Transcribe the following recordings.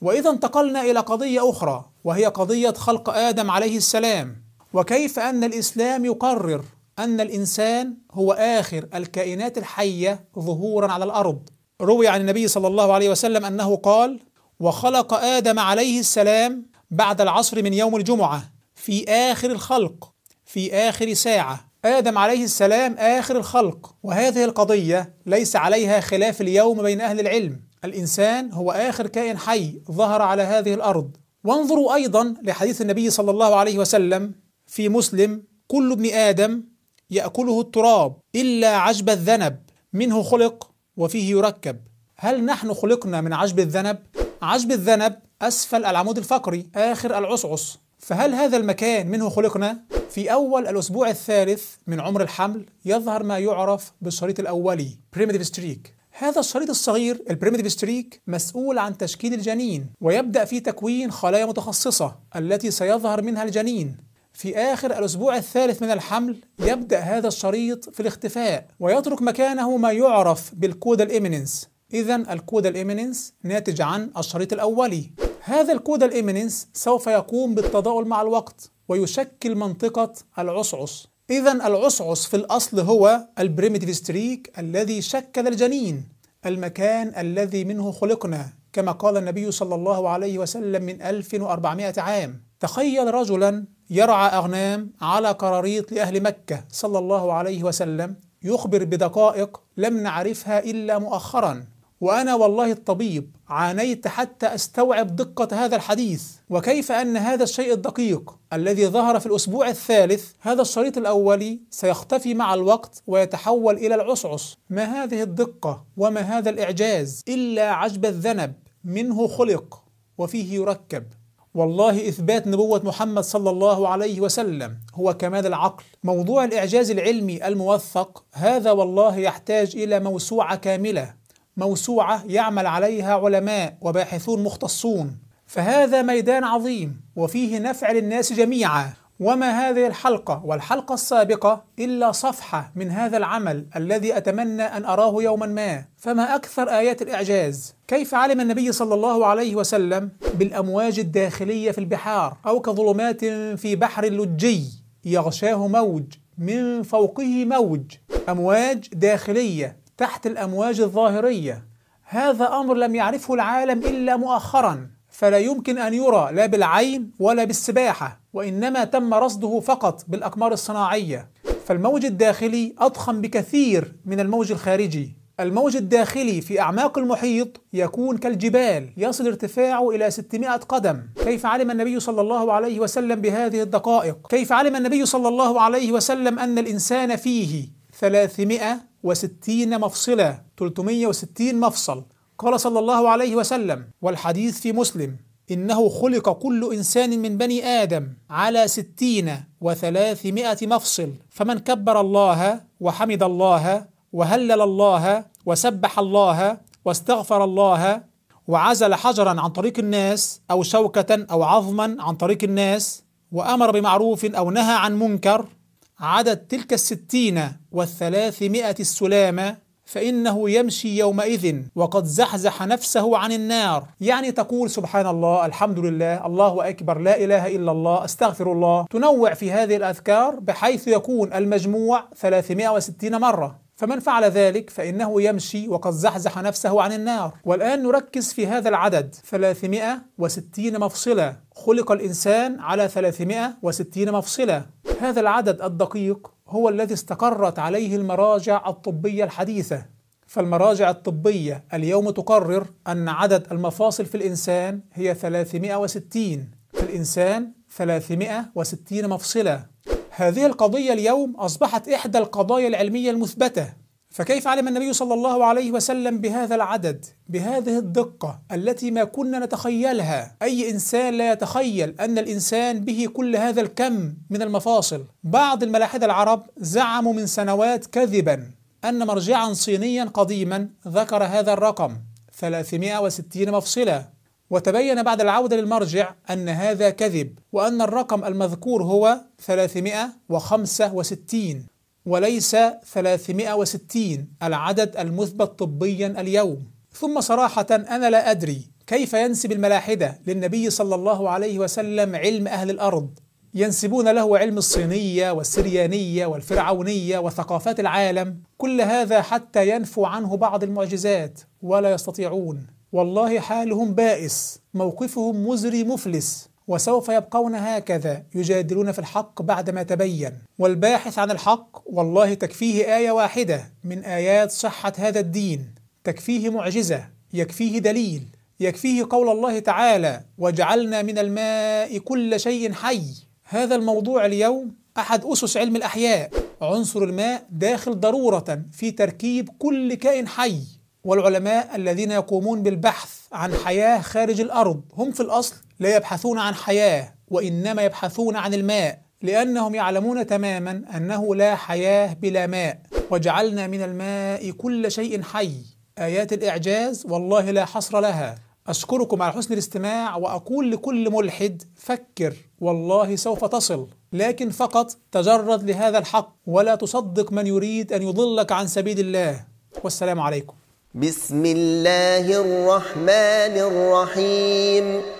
واذا انتقلنا الى قضيه اخرى وهي قضيه خلق ادم عليه السلام وكيف ان الاسلام يقرر ان الانسان هو اخر الكائنات الحيه ظهورا على الارض روي عن النبي صلى الله عليه وسلم انه قال وخلق ادم عليه السلام بعد العصر من يوم الجمعه في اخر الخلق في اخر ساعه ادم عليه السلام اخر الخلق وهذه القضيه ليس عليها خلاف اليوم بين اهل العلم الإنسان هو آخر كائن حي ظهر على هذه الأرض وانظروا أيضا لحديث النبي صلى الله عليه وسلم في مسلم كل ابن آدم يأكله التراب إلا عجب الذنب منه خلق وفيه يركب هل نحن خلقنا من عجب الذنب؟ عجب الذنب أسفل العمود الفقري آخر العصعص فهل هذا المكان منه خلقنا؟ في أول الأسبوع الثالث من عمر الحمل يظهر ما يعرف بالشريط الأولي primitive streak هذا الشريط الصغير البريمتيف ستريك مسؤول عن تشكيل الجنين ويبدأ في تكوين خلايا متخصصة التي سيظهر منها الجنين في آخر الأسبوع الثالث من الحمل يبدأ هذا الشريط في الاختفاء ويترك مكانه ما يعرف بالكود الإيميننس إذا الكود الإيميننس ناتج عن الشريط الأولي هذا الكود الإيميننس سوف يقوم بالتضاؤل مع الوقت ويشكل منطقة العصعص إذا العصعص في الأصل هو البريميتيف ستريك الذي شكل الجنين المكان الذي منه خلقنا كما قال النبي صلى الله عليه وسلم من 1400 عام تخيل رجلا يرعى أغنام على قراريط لأهل مكة صلى الله عليه وسلم يخبر بدقائق لم نعرفها إلا مؤخرا وأنا والله الطبيب عانيت حتى أستوعب دقة هذا الحديث وكيف أن هذا الشيء الدقيق الذي ظهر في الأسبوع الثالث هذا الشريط الأولي سيختفي مع الوقت ويتحول إلى العصعص ما هذه الدقة وما هذا الإعجاز إلا عجب الذنب منه خلق وفيه يركب والله إثبات نبوة محمد صلى الله عليه وسلم هو كمال العقل موضوع الإعجاز العلمي الموثق هذا والله يحتاج إلى موسوعة كاملة موسوعة يعمل عليها علماء وباحثون مختصون فهذا ميدان عظيم وفيه نفع للناس جميعا وما هذه الحلقة والحلقة السابقة إلا صفحة من هذا العمل الذي أتمنى أن أراه يوما ما فما أكثر آيات الإعجاز كيف علم النبي صلى الله عليه وسلم بالأمواج الداخلية في البحار أو كظلمات في بحر لجي يغشاه موج من فوقه موج أمواج داخلية تحت الأمواج الظاهرية هذا أمر لم يعرفه العالم إلا مؤخرا فلا يمكن أن يرى لا بالعين ولا بالسباحة وإنما تم رصده فقط بالأقمار الصناعية فالموج الداخلي أضخم بكثير من الموج الخارجي الموج الداخلي في أعماق المحيط يكون كالجبال يصل ارتفاعه إلى 600 قدم كيف علم النبي صلى الله عليه وسلم بهذه الدقائق؟ كيف علم النبي صلى الله عليه وسلم أن الإنسان فيه 300 وستين مفصلة 360 مفصل قال صلى الله عليه وسلم والحديث في مسلم إنه خلق كل إنسان من بني آدم على ستين وثلاثمائة مفصل فمن كبر الله وحمد الله وهلل الله وسبح الله واستغفر الله وعزل حجرا عن طريق الناس أو شوكة أو عظما عن طريق الناس وأمر بمعروف أو نهى عن منكر عدد تلك الستين والثلاثمائة السلامة فإنه يمشي يومئذ وقد زحزح نفسه عن النار يعني تقول سبحان الله الحمد لله الله أكبر لا إله إلا الله أستغفر الله تنوع في هذه الأذكار بحيث يكون المجموع 360 مرة فمن فعل ذلك فإنه يمشي وقد زحزح نفسه عن النار والآن نركز في هذا العدد 360 مفصلة خلق الإنسان على 360 مفصلة هذا العدد الدقيق هو الذي استقرت عليه المراجع الطبية الحديثة فالمراجع الطبية اليوم تقرر أن عدد المفاصل في الإنسان هي 360 في الإنسان 360 مفصلة هذه القضية اليوم أصبحت إحدى القضايا العلمية المثبتة فكيف علم النبي صلى الله عليه وسلم بهذا العدد بهذه الدقة التي ما كنا نتخيلها أي إنسان لا يتخيل أن الإنسان به كل هذا الكم من المفاصل بعض الملاحدة العرب زعموا من سنوات كذبا أن مرجعا صينيا قديما ذكر هذا الرقم 360 مفصلة وتبين بعد العودة للمرجع أن هذا كذب وأن الرقم المذكور هو 365 وليس 360 العدد المثبت طبيا اليوم ثم صراحة أنا لا أدري كيف ينسب الملاحدة للنبي صلى الله عليه وسلم علم أهل الأرض ينسبون له علم الصينية والسريانية والفرعونية وثقافات العالم كل هذا حتى ينفوا عنه بعض المعجزات ولا يستطيعون والله حالهم بائس موقفهم مزري مفلس وسوف يبقون هكذا يجادلون في الحق بعدما تبين والباحث عن الحق والله تكفيه آية واحدة من آيات صحة هذا الدين تكفيه معجزة يكفيه دليل يكفيه قول الله تعالى وجعلنا من الماء كل شيء حي هذا الموضوع اليوم أحد أسس علم الأحياء عنصر الماء داخل ضرورة في تركيب كل كائن حي والعلماء الذين يقومون بالبحث عن حياة خارج الأرض هم في الأصل لا يبحثون عن حياة وإنما يبحثون عن الماء لأنهم يعلمون تماما أنه لا حياة بلا ماء وجعلنا من الماء كل شيء حي آيات الإعجاز والله لا حصر لها أشكركم على حسن الاستماع وأقول لكل ملحد فكر والله سوف تصل لكن فقط تجرد لهذا الحق ولا تصدق من يريد أن يضلك عن سبيل الله والسلام عليكم بسم الله الرحمن الرحيم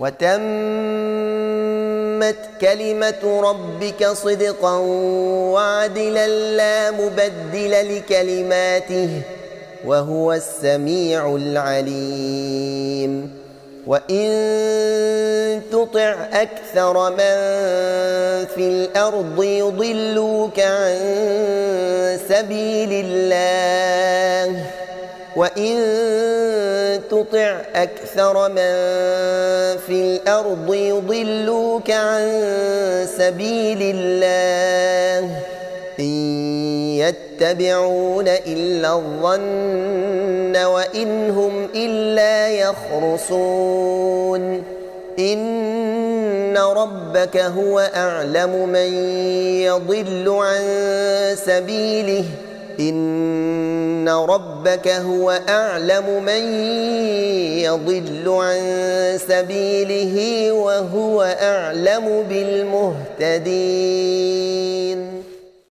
وتمت كلمة ربك صدقا وعدلا لا مبدل لكلماته وهو السميع العليم وإن تطع أكثر من في الأرض يضلوك عن سبيل الله وإن تطع أكثر من في الأرض يضلوك عن سبيل الله إن يتبعون إلا الظن وإن هم إلا يخرصون إن ربك هو أعلم من يضل عن سبيله ۖ إن ربك هو أعلم من يضل عن سبيله وهو أعلم بالمهتدين